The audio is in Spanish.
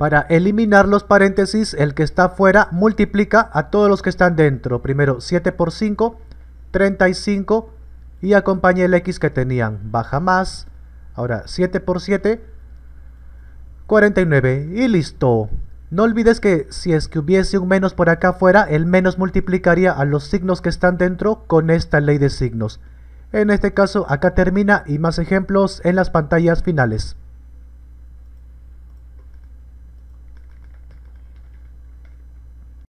Para eliminar los paréntesis, el que está afuera multiplica a todos los que están dentro. Primero 7 por 5, 35 y acompaña el x que tenían. Baja más. Ahora 7 por 7, 49 y listo. No olvides que si es que hubiese un menos por acá afuera, el menos multiplicaría a los signos que están dentro con esta ley de signos. En este caso acá termina y más ejemplos en las pantallas finales.